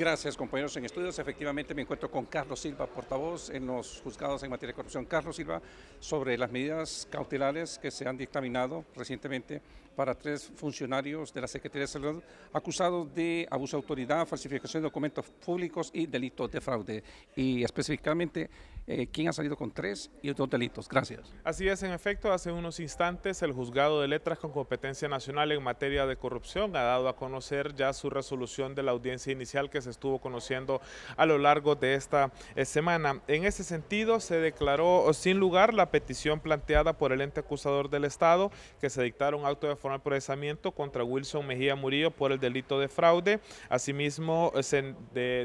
Gracias, compañeros en estudios. Efectivamente, me encuentro con Carlos Silva, portavoz en los juzgados en materia de corrupción. Carlos Silva, sobre las medidas cautelares que se han dictaminado recientemente para tres funcionarios de la Secretaría de Salud acusados de abuso de autoridad, falsificación de documentos públicos y delitos de fraude. Y específicamente, eh, ¿quién ha salido con tres y dos delitos? Gracias. Así es, en efecto, hace unos instantes el juzgado de letras con competencia nacional en materia de corrupción ha dado a conocer ya su resolución de la audiencia inicial que se estuvo conociendo a lo largo de esta eh, semana. En ese sentido, se declaró oh, sin lugar la petición planteada por el ente acusador del Estado que se dictara un auto de formal procesamiento contra Wilson Mejía Murillo por el delito de fraude. Asimismo, eh, se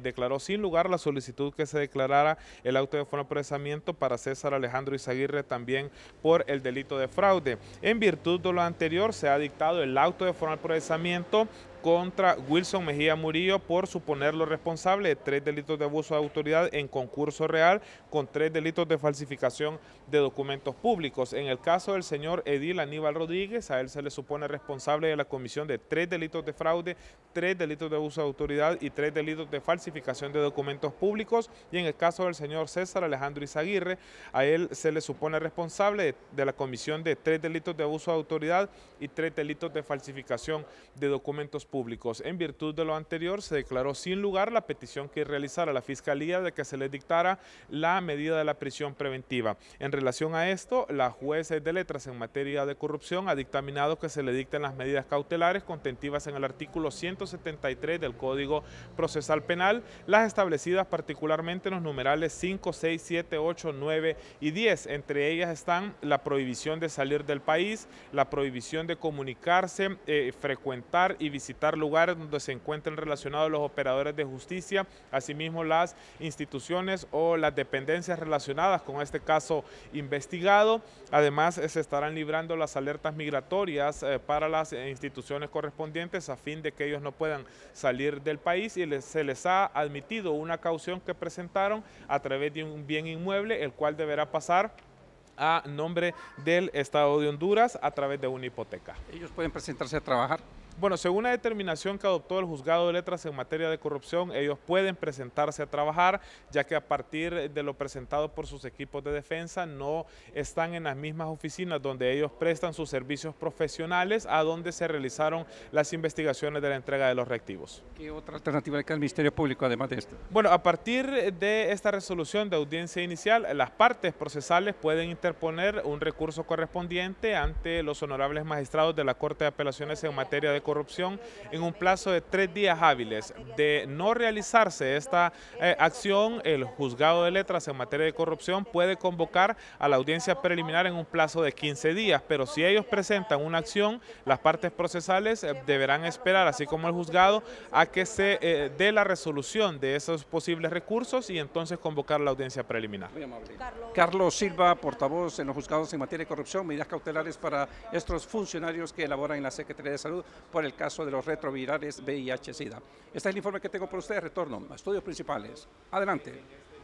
declaró sin lugar la solicitud que se declarara el auto de formal procesamiento para César Alejandro Izaguirre también por el delito de fraude. En virtud de lo anterior, se ha dictado el auto de formal procesamiento contra Wilson Mejía Murillo por suponerlo responsable de tres delitos de abuso de autoridad en concurso real con tres delitos de falsificación de documentos públicos. En el caso del señor Edil Aníbal Rodríguez, a él se le supone responsable de la comisión de tres delitos de fraude, tres delitos de abuso de autoridad y tres delitos de falsificación de documentos públicos. Y en el caso del señor César Alejandro Izaguirre, a él se le supone responsable de, la comisión de tres delitos de abuso de autoridad y tres delitos de falsificación de documentos públicos en virtud de lo anterior, se declaró sin lugar la petición que realizara la Fiscalía de que se le dictara la medida de la prisión preventiva. En relación a esto, la jueza de letras en materia de corrupción ha dictaminado que se le dicten las medidas cautelares contentivas en el artículo 173 del Código Procesal Penal, las establecidas particularmente en los numerales 5, 6, 7, 8, 9 y 10. Entre ellas están la prohibición de salir del país, la prohibición de comunicarse, eh, frecuentar y visitar lugares donde se encuentren relacionados los operadores de justicia, asimismo las instituciones o las dependencias relacionadas con este caso investigado. Además, eh, se estarán librando las alertas migratorias eh, para las eh, instituciones correspondientes a fin de que ellos no puedan salir del país y se les ha admitido una caución que presentaron a través de un bien inmueble, el cual deberá pasar a nombre del Estado de Honduras a través de una hipoteca. ¿Ellos pueden presentarse a trabajar? Bueno, según la determinación que adoptó el juzgado de letras en materia de corrupción, ellos pueden presentarse a trabajar, ya que a partir de lo presentado por sus equipos de defensa, no están en las mismas oficinas donde ellos prestan sus servicios profesionales, a donde se realizaron las investigaciones de la entrega de los reactivos. ¿Qué otra alternativa hay que el Ministerio Público, además de esto? Bueno, a partir de esta resolución de audiencia inicial, las partes procesales pueden interponer un recurso correspondiente ante los honorables magistrados de la Corte de Apelaciones en materia de corrupción en un plazo de tres días hábiles. De no realizarse esta eh, acción, el juzgado de letras en materia de corrupción puede convocar a la audiencia preliminar en un plazo de 15 días, pero si ellos presentan una acción, las partes procesales eh, deberán esperar, así como el juzgado, a que se eh, dé la resolución de esos posibles recursos y entonces convocar la audiencia preliminar. Carlos Silva, portavoz en los juzgados en materia de corrupción, medidas cautelares para estos funcionarios que elaboran en la Secretaría de Salud por el caso de los retrovirales VIH-Sida. Este es el informe que tengo por ustedes. Retorno a estudios principales. Adelante.